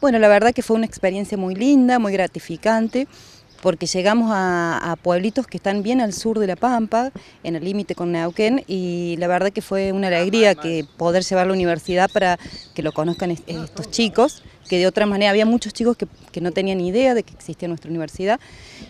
Bueno, la verdad que fue una experiencia muy linda, muy gratificante, porque llegamos a, pueblitos que están bien al sur de La Pampa, en el límite con Neuquén, y la verdad que fue una alegría que poder llevar la universidad para que lo conozcan estos chicos, que de otra manera había muchos chicos que, no tenían idea de que existía nuestra universidad.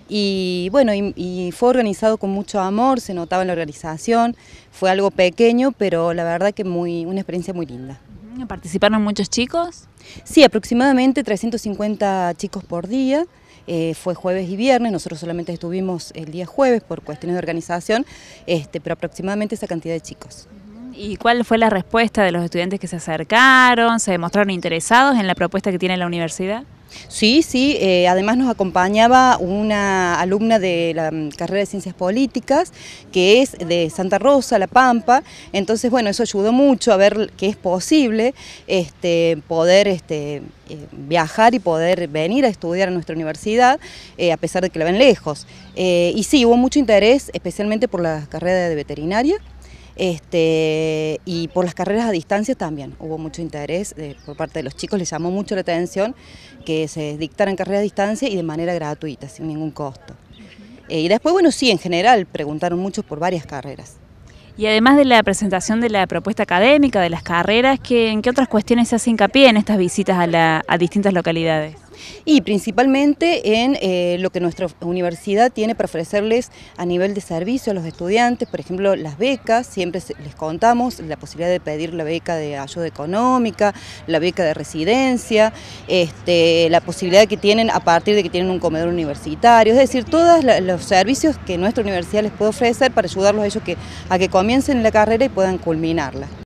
Y bueno, y fue organizado con mucho amor, se notaba en la organización, fue algo pequeño, pero la verdad que muy, una experiencia muy linda. ¿Participaron muchos chicos? Sí, aproximadamente 350 chicos por día. Eh, fue jueves y viernes, nosotros solamente estuvimos el día jueves por cuestiones de organización, este, pero aproximadamente esa cantidad de chicos. ¿Y cuál fue la respuesta de los estudiantes que se acercaron? ¿Se demostraron interesados en la propuesta que tiene la universidad? Sí, sí, eh, además nos acompañaba una alumna de la mm, carrera de Ciencias Políticas, que es de Santa Rosa, La Pampa, entonces bueno, eso ayudó mucho a ver que es posible este, poder este, eh, viajar y poder venir a estudiar a nuestra universidad, eh, a pesar de que la ven lejos. y sí, hubo mucho interés, especialmente por la carrera de veterinaria, este, y por las carreras a distancia también hubo mucho interés por parte de los chicos, les llamó mucho la atención que se dictaran carreras a distancia y de manera gratuita, sin ningún costo. Eh, y después, bueno, sí, en general preguntaron mucho por varias carreras. Y además de la presentación de la propuesta académica, de las carreras, ¿en qué otras cuestiones se hace hincapié en estas visitas a distintas localidades? y principalmente en eh, lo que nuestra universidad tiene para ofrecerles a nivel de servicio a los estudiantes, por ejemplo, las becas, siempre les contamos la posibilidad de pedir la beca de ayuda económica, la beca de residencia, este, la posibilidad que tienen a partir de que tienen un comedor universitario, es decir, todos los servicios que nuestra universidad les puede ofrecer para ayudarlos a ellos a que comiencen la carrera y puedan culminarla.